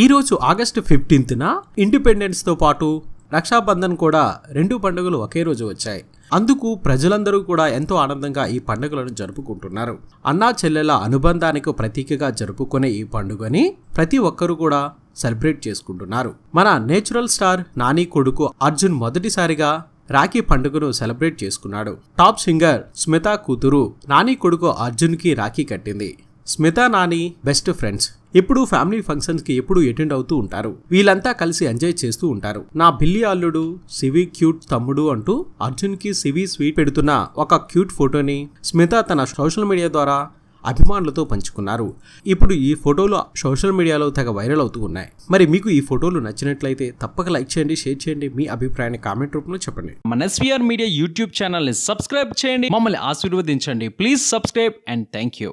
ఈరోజు ఆగస్టు ఫిఫ్టీన్త్న ఇండిపెండెన్స్తో పాటు రక్షాబంధన్ కూడా రెండు పండుగలు ఒకే రోజు వచ్చాయి అందుకు ప్రజలందరూ కూడా ఎంతో ఆనందంగా ఈ పండుగలను జరుపుకుంటున్నారు అన్నా చెల్లెల అనుబంధానికి ప్రతీకగా జరుపుకునే ఈ పండుగని ప్రతి ఒక్కరూ కూడా సెలబ్రేట్ చేసుకుంటున్నారు మన నేచురల్ స్టార్ నాని కొడుకు అర్జున్ మొదటిసారిగా రాఖీ పండుగను సెలబ్రేట్ చేసుకున్నాడు టాప్ సింగర్ స్మిత కూతురు నాని కొడుకు అర్జున్కి రాఖీ కట్టింది స్మిత నాని బెస్ట్ ఫ్రెండ్స్ ఎప్పుడూ ఫ్యామిలీ ఫంక్షన్స్కి ఎప్పుడూ అటెండ్ అవుతూ ఉంటారు వీళ్ళంతా కలిసి ఎంజాయ్ చేస్తూ ఉంటారు నా బిల్లి అల్లుడు సివి క్యూట్ తమ్ముడు అంటూ అర్జున్కి సివి స్వీట్ పెడుతున్న ఒక క్యూట్ ఫోటోని స్మిత తన సోషల్ మీడియా ద్వారా అభిమానులతో పంచుకున్నారు ఇప్పుడు ఈ ఫోటోలు సోషల్ మీడియాలో తెగ వైరల్ అవుతూ ఉన్నాయి మరి మీకు ఈ ఫోటోలు నచ్చినట్లయితే తప్పక లైక్ చేయండి షేర్ చేయండి మీ అభిప్రాయాన్ని కామెంట్ రూపంలో చెప్పండి మన ఎస్వీఆర్ మీడియా యూట్యూబ్ ఛానల్ని సబ్స్క్రైబ్ చేయండి మమ్మల్ని ఆశీర్వదించండి please subscribe and thank you